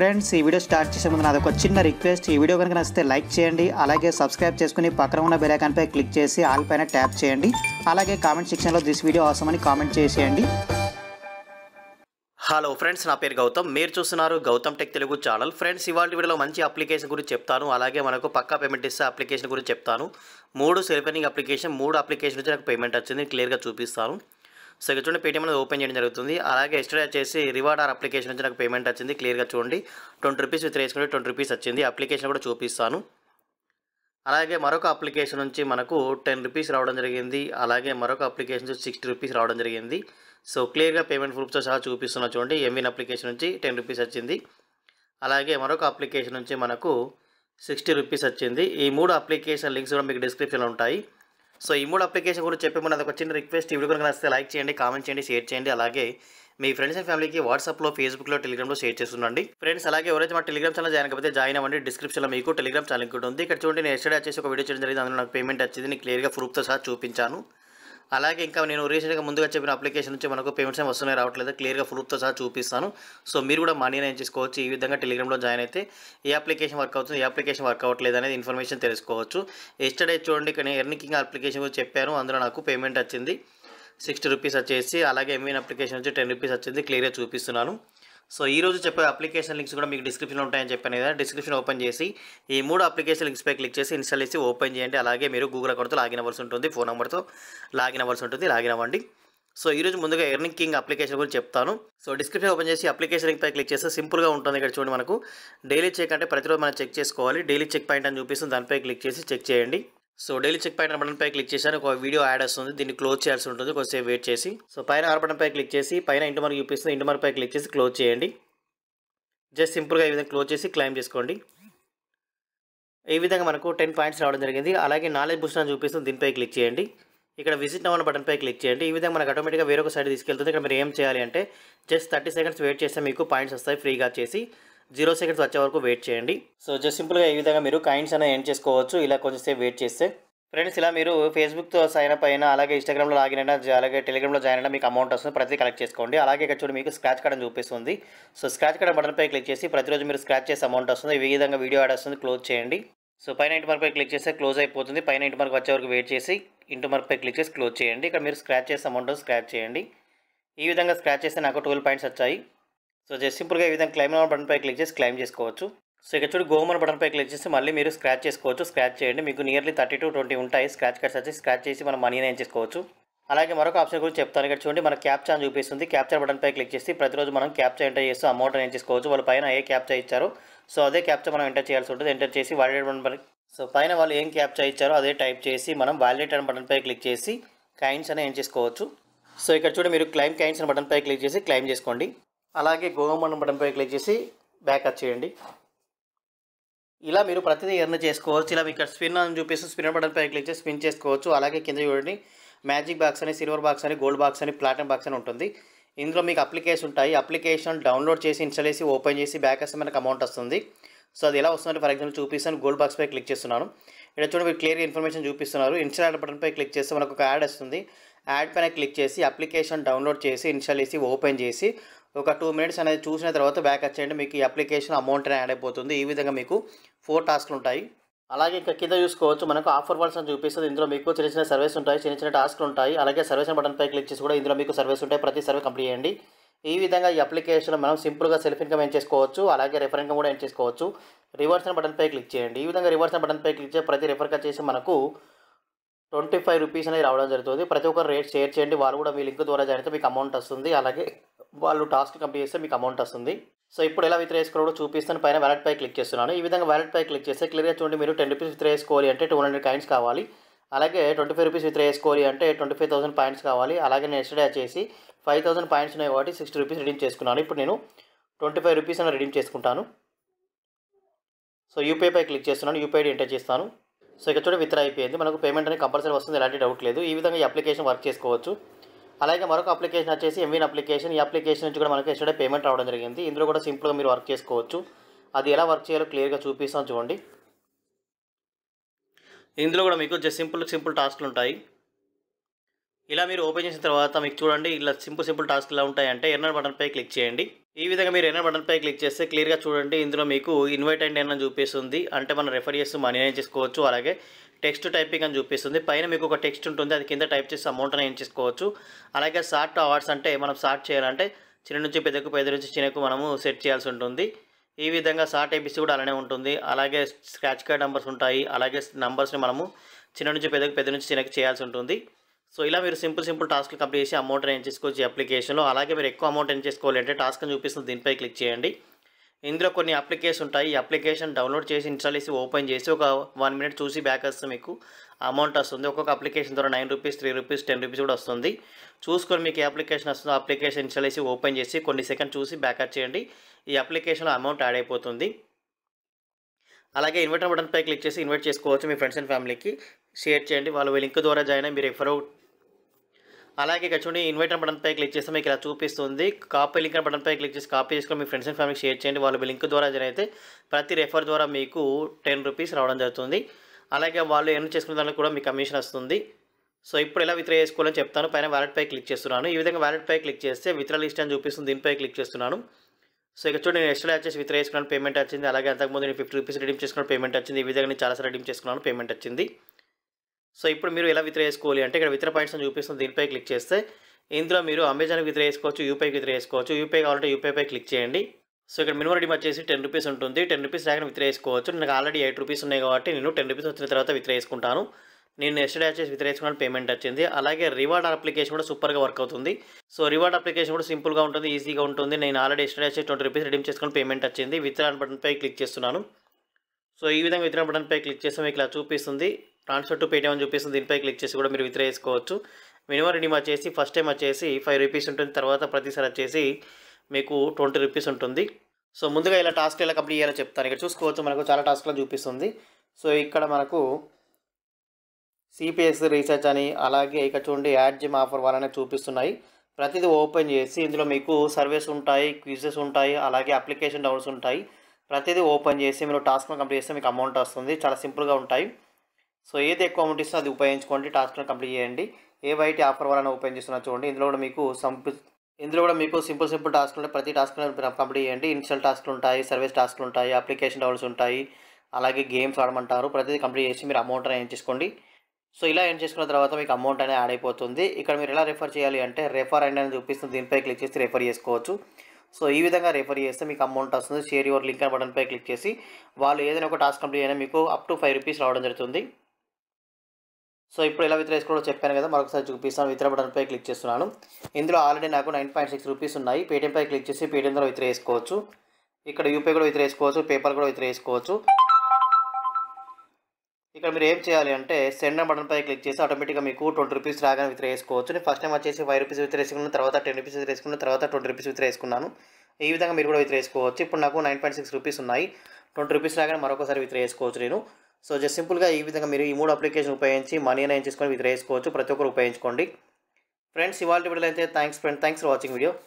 friends ఈ video start చేసే ముందు నాది ఒక చిన్న రిక్వెస్ట్ ఈ వీడియో కనుక నచ్చితే లైక్ చేయండి అలాగే సబ్స్క్రైబ్ చేసుకుని పక్కన ఉన్న పై క్లిక్ చేసి ఆల్ పైన ట్యాప్ చేయండి అలాగే కామెంట్ సెక్షన్లో దిస్ వీడియో అవసరం అని కామెంట్ చేసేయండి హలో ఫ్రెండ్స్ నా పేరు గౌతమ్ మీరు చూస్తున్నారు Gautam tech Telugu channel friends ఇవాళ వీడియోలో మంచి అప్లికేషన్ గురించి చెప్తాను అలాగే మనకు పక్కా పేమెంట్ ఇస్తే అప్లికేషన్ గురించి చెప్తాను మూడు సెల్ఫెనింగ్ అప్లికేషన్ మూడు అప్లికేషన్ నుంచి నాకు పేమెంట్ వచ్చింది క్లియర్గా చూపిస్తాను సో ఇక్కడ చూడండి పేటీఎం అనేది ఓపెన్ చేయడం జరుగుతుంది అలాగే ఎస్టర్డే వచ్చేసి రివార్డ్ ఆర్ అప్లికేషన్ నుంచి నాకు పేమెంట్ వచ్చింది క్లియర్గా చూడండి ట్వంటీ రూపీస్ విత్ వేసుకుంటే ట్వంటీ రూపీస్ వచ్చింది అప్లికేషన్ కూడా చూపిస్తాను అలాగే మరొక అప్లికేషన్ నుంచి మనకు టెన్ రూపీస్ రావడం జరిగింది అలాగే మరొక అప్లికేషన్ నుంచి సిక్స్టీ రూపీస్ రావడం జరిగింది సో క్లియర్గా పేమెంట్ ప్రూఫ్తో సహా చూపిస్తున్నా చూడండి ఎంవిన్ అప్లికేషన్ నుంచి టెన్ రూపీస్ వచ్చింది అలాగే మరొక అప్లికేషన్ నుంచి మనకు సిక్స్టీ రూపీస్ వచ్చింది ఈ మూడు అప్లికేషన్ లింక్స్ కూడా మీకు డిస్క్రిప్షన్లో ఉంటాయి సో ఈ మూడు అప్లికేషన్ గురించి చెప్పే ముందు ఒక చిన్న రిక్వెస్ట్ ఈ వీడియో కనుక నచ్చితే లైక్ చేయండి కామెంట్ చేయండి షేర్ చేయండి అలాగే మీ ఫ్రెండ్స్ అండ్ ఫ్యామిలీకి వాట్సాప్లో ఫేస్బుక్లో టెలిగ్రామ్లో షేర్ చేస్తుండండి ఫ్రెండ్స్ అలాగే ఎవరైతే మా టెలిగ్రామ్ ఛానల్ జాయిన్ అయితే జాయిన్ అవ్వండి డిస్క్రిప్షన్లో మీకు టెలిగ్రామ్ ఛానల్ ఉంటుంది ఇక్కడ చూడండి నేను ఎస్టర్డే వచ్చేసి ఒక వీడియో చేయడం జరిగింది అందులో నాకు పేమెంట్ వచ్చింది నేను క్లియర్గా ప్రూఫ్తో సహా చూపించాను అలాగే ఇంకా నేను రీసెంట్గా ముందుగా చెప్పిన అప్లికేషన్ నుంచి మనకు పేమెంట్స్ ఏమి వస్తున్నాయి రావట్లేదు క్లియర్గా ప్రూఫ్తో సహా చూపిస్తాను సో మీరు కూడా మనీ నేను చేసుకోవచ్చు ఈ విధంగా టెలిగ్రామ్లో జాయిన్ అయితే ఏ అప్లికేషన్ వర్క్ అవుతుంది ఏ అప్లికేషన్ వర్క్ అవ్వట్లేదు అనేది ఇన్ఫర్మేషన్ తెలుసుకోవచ్చు ఎస్టర్డే చూడండి ఇక్కడ నేను ఎర్నికింగ్ అప్లికేషన్ గురించి చెప్పాను అందులో నాకు పేమెంట్ వచ్చింది సిక్స్టీ రూపీస్ వచ్చేసి అలాగే ఎంఈన్ అప్లికేషన్ వచ్చి టెన్ రూపీస్ వచ్చింది క్లియర్గా చూపిస్తున్నాను సో ఈరోజు చెప్పే అప్లికేషన్ లింక్స్ కూడా మీకు డిస్క్రిప్షన్లో ఉంటాయని చెప్పాను కదా డిస్క్రిప్షన్ ఓపెన్ చేసి ఈ మూడు అప్లికేషన్ లింక్స్ పై క్లిక్ చేసి ఇన్స్టాల్ చేసి ఓపెన్ చేయండి అలాగే మీరు గూగుల్ అకౌంట్తో లాగిన్ అవ్వాల్సి ఉంటుంది ఫోన్ నెంబర్తో లాగిన్ అవ్వాల్సి ఉంటుంది లాగిన్ అవ్వండి సో ఈరోజు ముందుగా ఎర్నింగ్ కింగ్ అప్లికేషన్ గురించి చెప్తాను సో డిస్క్రిప్షన్ ఓపెన్ చేసి అప్లికేషన్ పై క్లిక్ చేస్తే సింపుల్గా ఉంటుంది ఇక్కడ చూడండి మనకు డైలీ చెక్ అంటే ప్రతిరోజు మనం చెక్ చేసుకోవాలి డైలీ చెక్ పాయింట్ అని చూపిస్తుంది దానిపై క్లిక్ చేసి చెక్ చేయండి సో డైలీ చెక్ పైన బటన్ పై క్లిక్ చేశాను ఒక వీడియో యాడ్ వస్తుంది దీన్ని క్లోజ్ చేయాల్సి ఉంటుంది కొద్దిసేపు వెయిట్ చేసి సో పైన ఆర్ బటన్ పై క్లిక్ చేసి పైన ఇంటి మార్క్ చూపిస్తుంది ఇంటి మార్క్ పై క్లిక్ చేసి క్లోజ్ చేయండి జస్ట్ సింపుల్గా ఈ విధంగా క్లోజ్ చేసి క్లైమ్ చేసుకోండి ఈ విధంగా మనకు టెన్ పాయింట్స్ రావడం జరిగింది అలాగే నాలెడ్జ్ బూస్ట్ అని చూపిస్తుంది దీనిపై క్లిక్ చేయండి ఇక్కడ విజిట్ నవ్ బటన్ పై క్లిక్ చేయండి ఈ విధంగా మనకు ఆటోమేటిక్గా వేరొక సైడ్ తీసుకెళ్తుంది ఇక్కడ మీరు ఏం చేయాలి అంటే జస్ట్ థర్టీ సెకండ్స్ వెయిట్ చేస్తే మీకు పాయింట్స్ వస్తాయి ఫ్రీగా చేసి జీరో సెకండ్స్ వచ్చే వరకు వెయిట్ చేయండి సో జస్ట్ సింపుల్గా ఈ విధంగా మీరు కాయిన్స్ అనేది ఎండ్ చేసుకోవచ్చు ఇలా కొంచెంసేపు వెయిట్ చేస్తే ఫ్రెండ్స్ ఇలా మీరు ఫేస్బుక్తో సైన్ అప్ అయినా అలాగే ఇన్స్టాగ్రామ్లో లాగిన్ అయినా అలాగే టెలిగ్రామ్లో జాయిన్ అయినా మీకు అమౌంట్ వస్తుంది ప్రతి కలెక్ట్ చేసుకోండి అలాగే ఇక్కడ చూడండి మీకు స్క్రాచ్ కార్డ్ చూపిస్తుంది సో స్క్రాచ్ కార్డ్ బటన్పై క్లిక్ చేసి ప్రతిరోజు మీరు స్క్రాచ్ చేసి అమౌంట్ వస్తుంది ఈ విధంగా వీడియో యాడ్ వస్తుంది క్లోజ్ చేయండి సో పైన ఇంటి మార్క్పై క్లిక్ చేస్తే క్లోజ్ అయిపోతుంది పైన ఇంటి మార్క్ వచ్చే వరకు వెయిట్ చేసి ఇంటి మార్క్పై క్లిక్ చేసి క్లోజ్ చేయండి ఇక్కడ మీరు స్క్రాచ్ చేసి అమౌంట్ స్క్రాచ్ చేయండి ఈ విధంగా స్క్రాచ్ చేస్తే నాకు ట్వెల్వ్ పాయింట్స్ వచ్చాయి సో జస్ట్ సింపుల్గా ఈ విధంగా క్లైమ్ బటన్పై క్లిక్ చేసి క్లైమ్ చేసుకోవచ్చు సో ఇక్కడ చూడు గోమన్ బటన్పై క్లిక్ చేసి మళ్ళీ మీరు స్క్రాచ్ చేసుకోవచ్చు స్క్రాచ్ చేయండి మీకు నియర్లీ థర్టీ టు ట్వంటీ ఉంటాయి స్క్రాచ్ కార్డ్స్ వచ్చి స్క్రాచ్ చేసి మనం మనీ నేను చేసుకోవచ్చు అలాగే మరొక ఆప్షన్ గురించి చెప్తాను ఇక్కడ చూడండి మన క్యాప్చా అని చూపిస్తుంది క్యాప్చర్ బటన్పై క్లిక్ చేసి ప్రతిరోజు మనం క్యాప్చర్ ఎంటర్ చేస్తూ అమౌంట్ ఏం చేసుకోవచ్చు వాళ్ళ పైన ఏ క్యాప్చర్ ఇచ్చారు సో అదే క్యాప్చర్ మనం ఎంటర్ చేయాల్సి ఉంటుంది ఎంటర్ చేసి వాలిడేట్ బటన్ సో పైన వాళ్ళు ఏం క్యాప్చర్ ఇచ్చారో అదే టైప్ చేసి మనం వాలిడేట్ అనే బటన్పై క్లిక్ చేసి కైన్స్ అని ఏం చేసుకోవచ్చు సో ఇక్కడ చూడండి మీరు క్లైమ్ కైన్స్ అనే బటన్పై క్లిక్ చేసి క్లైమ్ చేసుకోండి అలాగే గోమన్ బటన్పై క్లిక్ చేసి బ్యాకప్ చేయండి ఇలా మీరు ప్రతిదీ ఎర్న్ చేసుకోవచ్చు ఇలా ఇక్కడ స్పిన్ అని చూపిస్తు స్పిన్ బటన్పై క్లిక్ చేసి స్పిన్ చేసుకోవచ్చు అలాగే కింద చూడండి మ్యాజిక్ బాక్స్ అని సిల్వర్ బాక్స్ అని గోల్డ్ బాక్స్ అని ప్లాటిన్ బాక్స్ అని ఉంటుంది ఇందులో మీకు అప్లికేషన్ ఉంటాయి అప్లికేషన్ డౌన్లోడ్ చేసి ఇన్స్టాల్ చేసి ఓపెన్ చేసి బ్యాక్ వస్తే మనకు అమౌంట్ వస్తుంది సో అది ఎలా వస్తుందంటే ఫర్ ఎగ్జాంపుల్ చూపిస్తాను గోల్డ్ బాక్స్పై క్లిక్ చేస్తున్నాను ఇక్కడ చూడండి మీరు క్లియర్గా ఇన్ఫర్మేషన్ చూపిస్తున్నారు ఇన్స్టాల్ బటన్పై క్లిక్ చేస్తే మనకు ఒక యాడ్ వస్తుంది యాడ్ పైన క్లిక్ చేసి అప్లికేషన్ డౌన్లోడ్ చేసి ఇన్స్టాల్ చేసి ఓపెన్ చేసి ఒక టూ మినిట్స్ అనేది చూసిన తర్వాత బ్యాక్ వచ్చేయండి మీకు ఈ అప్లికేషన్ అమౌంట్ యాడ్ అయిపోతుంది ఈ విధంగా మీకు ఫోర్ టాస్క్లు ఉంటాయి అలాగే ఇంకా కింద చూసుకోవచ్చు మనకు ఆఫర్ వర్డ్స్ అని చూపిస్తుంది ఇందులో మీకు చిన్న చిన్న సర్వీస్ ఉంటాయి చిన్న చిన్న టాస్క్లు ఉంటాయి అలాగే సర్వీస్ బటన్పై క్లిక్ చేసి కూడా ఇందులో మీకు సర్వీస్ ఉంటాయి ప్రతి సర్వే కంప్లీట్ చేయండి ఈ విధంగా ఈ అప్లికేషన్ మనం సింపుల్గా సెల్ఫ్ ఇన్కమ్ ఏం చేసుకోవచ్చు అలాగే రిఫర్ ఇన్కమ్ కూడా ఏం చేసుకోవచ్చు రివర్స్ బటన్పై క్లిక్ చేయండి ఈ విధంగా రివర్స్ బటన్పై క్లిక్ చేసి ప్రతి రిఫర్గా చేసి మనకు ట్వంటీ ఫైవ్ రూపీస్ అనేది రావడం జరుగుతుంది ప్రతి ఒక్కరు రేట్ షేర్ చేయండి వాళ్ళు కూడా మీ లింక్ ద్వారా జాయిన్ అయితే మీకు అమౌంట్ వస్తుంది అలాగే వాళ్ళు టాస్క్ కంప్లీట్ చేస్తే మీకు అమౌంట్ వస్తుంది సో ఇప్పుడు ఎలా విత్డ్రా చేసుకోవడం చూపిస్తాను పైన వ్యాలెట్ పై క్లిక్ చేస్తున్నాను ఈ విధంగా వ్యాలెట్ పై క్లిక్ చేస్తే క్లియర్గా చూడండి మీరు టెన్ రూపీస్ విత్డ్రా చేసుకోవాలి అంటే టూ హండ్రెడ్ కాయిన్స్ కావాలి అలాగే ట్వంటీ ఫైవ్ రూపీస్ విత్డ్రా చేసుకోవాలి అంటే ట్వంటీ ఫైవ్ థౌసండ్ పాయింట్స్ కావాలి అలాగే నేను ఎస్టర్డే చేసి ఫైవ్ థౌసండ్ పాయింట్స్ ఉన్నాయి కాబట్టి సిక్స్టీ రూపీస్ రిడీమ్ చేసుకున్నాను ఇప్పుడు నేను ట్వంటీ ఫైవ్ రూపీస్ అని రిడీమ్ చేసుకుంటాను సో యూపీఐపై క్లిక్ చేస్తున్నాను యూపీఐ ఎంటర్ చేస్తాను సో ఇక్కడ చూడండి విత్డ్రా అయిపోయింది మనకు పేమెంట్ అనేది కంపల్సరీ వస్తుంది ఎలాంటి డౌట్ లేదు ఈ విధంగా ఈ అప్లికేషన్ వర్క్ చేసుకోవచ్చు అలాగే మరొక అప్లికేషన్ వచ్చేసి ఎంవిన్ అప్లికేషన్ ఈ అప్లికేషన్ నుంచి కూడా మనకి ఎస్టర్డే పేమెంట్ రావడం జరిగింది ఇందులో కూడా సింపుల్గా మీరు వర్క్ చేసుకోవచ్చు అది ఎలా వర్క్ చేయాలో క్లియర్గా చూపిస్తాం చూడండి ఇందులో కూడా మీకు జస్ట్ సింపుల్ సింపుల్ టాస్క్లు ఉంటాయి ఇలా మీరు ఓపెన్ చేసిన తర్వాత మీకు చూడండి ఇలా సింపుల్ సింపుల్ టాస్క్లు ఎలా ఉంటాయంటే ఎర్నర్ బటన్పై క్లిక్ చేయండి ఈ విధంగా మీరు ఏమైనా బటన్పై క్లిక్ చేస్తే క్లియర్గా చూడండి ఇందులో మీకు ఇన్వైట్ అండ్ అని చూపిస్తుంది అంటే మనం రెఫర్ చేస్తూ మనీ ఏం చేసుకోవచ్చు అలాగే టెక్స్ట్ టైపింగ్ అని చూపిస్తుంది పైన మీకు ఒక టెక్స్ట్ ఉంటుంది అది కింద టైప్ చేసి అమౌంట్ అని ఏం చేసుకోవచ్చు అలాగే సార్ట్ అవార్డ్స్ అంటే మనం సార్ట్ చేయాలంటే చిన్న నుంచి పెద్దకు పెద్ద నుంచి చిన్నకు మనము సెట్ చేయాల్సి ఉంటుంది ఈ విధంగా సార్ట్ ఏబీసీ కూడా అలానే ఉంటుంది అలాగే స్క్రాచ్ కార్డ్ నెంబర్స్ ఉంటాయి అలాగే నెంబర్స్ని మనము చిన్న నుంచి పెద్దకు పెద్ద నుంచి చిన్నకి చేయాల్సి ఉంటుంది సో ఇలా మీరు సింపుల్ సింపుల్ టాస్క్ కంప్లీట్ చేసి అమౌంట్ ఎర్న్ చేసుకోవచ్చు అప్లికేషన్లో అలాగే మీరు ఎక్కువ అమౌంట్ ఎర్న్ చేసుకోవాలంటే టాస్క్ అని చూపిస్తుంది దీనిపై క్లిక్ చేయండి ఇందులో కొన్ని అప్లికేషన్ ఉంటాయి ఈ అప్లికేషన్ డౌన్లోడ్ చేసి ఇన్స్టాల్ చేసి ఓపెన్ చేసి ఒక వన్ మినిట్ చూసి బ్యాక్ వస్తే మీకు అమౌంట్ వస్తుంది ఒక్కొక్క అప్లికేషన్ ద్వారా nine rupees three rupees ten rupees కూడా వస్తుంది చూసుకొని మీకు ఏ అప్లికేషన్ వస్తుందో అప్లికేషన్ ఇన్స్టాల్ చేసి ఓపెన్ చేసి కొన్ని సెకండ్ చూసి బ్యాకప్ చేయండి ఈ అప్లికేషన్లో అమౌంట్ యాడ్ అయిపోతుంది అలాగే ఇన్వైట్ బటన్ పై క్లిక్ చేసి ఇన్వైట్ చేసుకోవచ్చు మీ ఫ్రెండ్స్ అండ్ ఫ్యామిలీకి షేర్ చేయండి వాళ్ళు లింక్ ద్వారా జాయిన్ అయ్యి మీరు రిఫర్ అలాగే ఇక్కడ చూడండి ఇన్వైట్ బటన్ పై క్లిక్ చేస్తే మీకు ఇలా చూపిస్తుంది కాపీ లింక్ బటన్ పై క్లిక్ చేసి కాపీ చేసుకుని మీ ఫ్రెండ్స్ అండ్ ఫ్యామిలీకి షేర్ చేయండి వాళ్ళు లింక్ ద్వారా జాయిన్ అయితే ప్రతి రెఫర్ ద్వారా మీకు టెన్ రూపీస్ రావడం జరుగుతుంది అలాగే వాళ్ళు ఎన్ని చేసుకున్న దానికి కూడా మీకు కమిషన్ వస్తుంది సో ఇప్పుడు ఎలా విత్ర చేసుకోవాలని చెప్తాను పైన వ్యాలెట్పై క్లిక్ చేస్తున్నాను ఈ విధంగా వ్యాలెట్పై క్లిక్ చేస్తే విత్ర లిస్ట్ అని చూపిస్తుంది దీనిపై క్లిక్ చేస్తున్నాను సో ఇక్కడ చూడండి నేను ఎక్స్ట్రా వచ్చేసి విత్ వేసుకున్నాను పేమెంట్ వచ్చింది అలాగే అంతకుముందు నేను ఫిఫ్టీ రూపీస్ రిడీమ్ చేసుకున్నాను పేమెంట్ వచ్చింది ఈ విధంగా నేను చాలాసార్లు రిడీమ్ చేసుకున్నాను పేమెంట్ వచ్చింది సో ఇప్పుడు మీరు ఎలా విత్ర వేసుకోవాలి అంటే ఇక్కడ విత్ర పాయింట్స్ చూపిస్తుంది దీనిపై క్లిక్ చేస్తే ఇందులో మీరు అమెజాన్ విత్ర వేసుకోవచ్చు యూపీఐకి విత్ర వేసుకోవచ్చు యూపీఐ కావాలంటే యూపీఐపై క్లిక్ చేయండి సో ఇక్కడ మినిమం రిడీమ్ వచ్చేసి టెన్ రూపీస్ ఉంటుంది టెన్ రూపీస్ దాకా విత్ర వేసుకోవచ్చు నాకు ఆల్రెడీ ఎయిట్ రూపీస్ ఉన్నాయి కాబట్టి నేను టెన్ రూపీస్ వచ్చిన తర్వాత విత్ర వేసుకుంటాను నేను ఎస్టర్డే వచ్చేసి విత్రేసుకున్న పేమెంట్ వచ్చింది అలాగే రివార్డ్ అప్లికేషన్ కూడా సూపర్గా వర్క్ అవుతుంది సో రివార్డ్ అప్లికేషన్ కూడా సింపుల్గా ఉంటుంది ఈజీగా ఉంటుంది నేను ఆల్రెడీ ఎస్టర్డే వచ్చేసి ట్వంటీ రూపీస్ రిడీమ్ చేసుకుని పేమెంట్ వచ్చింది విత్రాన్ బటన్పై క్లిక్ చేస్తున్నాను సో ఈ విధంగా విత్రాన్ బటన్పై క్లిక్ చేస్తే మీకు ఇలా చూపిస్తుంది ట్రాన్స్ఫర్ టు పేటీఎం అని చూపిస్తుంది దీనిపై క్లిక్ చేసి కూడా మీరు విత్రా చేసుకోవచ్చు మినిమం రిడీమ్ వచ్చేసి ఫస్ట్ టైం వచ్చేసి ఫైవ్ రూపీస్ ఉంటుంది తర్వాత ప్రతిసారి వచ్చేసి మీకు ట్వంటీ రూపీస్ ఉంటుంది సో ముందుగా ఇలా టాస్క్ ఎలా కంప్లీట్ చేయాలని చెప్తాను ఇక్కడ చూసుకోవచ్చు మనకు చాలా టాస్క్లు చూపిస్తుంది సో ఇక్కడ మనకు సిపిఎస్ రీసెర్చ్ అని అలాగే ఇక చూడండి యాడ్ జిమ్ ఆఫర్ వాళ్ళనే చూపిస్తున్నాయి ప్రతిదీ ఓపెన్ చేసి ఇందులో మీకు సర్వీస్ ఉంటాయి క్విజెస్ ఉంటాయి అలాగే అప్లికేషన్ డౌన్స్ ఉంటాయి ప్రతిదీ ఓపెన్ చేసి మీరు టాస్క్ను కంప్లీట్ చేస్తే మీకు అమౌంట్ వస్తుంది చాలా సింపుల్గా ఉంటాయి సో ఏది ఎక్కువ అమౌంట్ ఇస్తుందో అది ఉపయోగించుకోండి టాస్క్ను కంప్లీట్ చేయండి ఏ వైటీ ఆఫర్ వలన ఓపెన్ చేస్తున్నా చూడండి ఇందులో కూడా మీకు సంపి ఇందులో కూడా మీకు సింపుల్ సింపుల్ టాస్క్లు ఉంటాయి ప్రతి టాస్క్ కంప్లీట్ చేయండి ఇనిషియల్ టాస్క్లు ఉంటాయి సర్వీస్ టాస్క్లు ఉంటాయి అప్లికేషన్ డౌన్స్ ఉంటాయి అలాగే గేమ్స్ ఆడమంటారు ప్రతిదీ కంప్లీట్ చేసి మీరు అమౌంట్ అనేది చేసుకోండి సో ఇలా ఎండ్ చేసుకున్న తర్వాత మీకు అమౌంట్ అనేది యాడ్ అయిపోతుంది ఇక్కడ మీరు ఎలా రిఫర్ చేయాలి అంటే రెఫర్ అండ్ అని చూపిస్తుంది దీనిపై క్లిక్ చేసి రెఫర్ చేసుకోవచ్చు సో ఈ విధంగా రెఫర్ చేస్తే మీకు అమౌంట్ వస్తుంది షేర్ యువర్ లింక్ అనే బటన్పై క్లిక్ చేసి వాళ్ళు ఏదైనా ఒక టాస్క్ కంప్లీట్ అయినా మీకు అప్ టు ఫైవ్ రూపీస్ రావడం జరుగుతుంది సో ఇప్పుడు ఎలా విత్ర వేసుకోవడం చెప్పాను కదా మరొకసారి చూపిస్తాను విత్ర బటన్పై క్లిక్ చేస్తున్నాను ఇందులో ఆల్రెడీ నాకు నైన్ పాయింట్ సిక్స్ రూపీస్ ఉన్నాయి పేటీఎంపై క్లిక్ చేసి పేటీఎం ద్వారా విత్ర చేసుకోవచ్చు ఇక్కడ యూపీఐ కూడా విత్ర చేసుకోవచ్చు పేపర్ కూడా విత్ర వేసుకోవచ్చు ఇక్కడ మీరు ఏం చేయాలి అంటే సెండ్ బటన్ పై క్లిక్ చేసి ఆటోమేటిక్గా మీకు ట్వంటీ రూపీస్ రాగానే విత్ర వేసుకోవచ్చు నేను ఫస్ట్ టైం వచ్చేసి ఫైవ్ రూపీస్ విత్ర వేసుకున్నాను తర్వాత టెన్ రూపీస్ విత్ వేసుకున్నాను తర్వాత ట్వంటీ రూపీస్ విత్ వేసుకున్నాను ఈ విధంగా మీరు కూడా విత్ర వేసుకోవచ్చు ఇప్పుడు నాకు నైన్ పాయింట్ సిక్స్ రూపీస్ ఉన్నాయి ట్వంటీ రూపీస్ రాగానే మరొకసారి విత్ర వేసుకోవచ్చు నేను సో జస్ట్ సింపుల్గా ఈ విధంగా మీరు ఈ మూడు అప్లికేషన్ ఉపయోగించి మనీ అనేది చేసుకొని విత్ర వేసుకోవచ్చు ప్రతి ఒక్కరు ఉపయోగించుకోండి ఫ్రెండ్స్ ఇవాళ వీడియోలో అయితే thanks friend thanks for watching video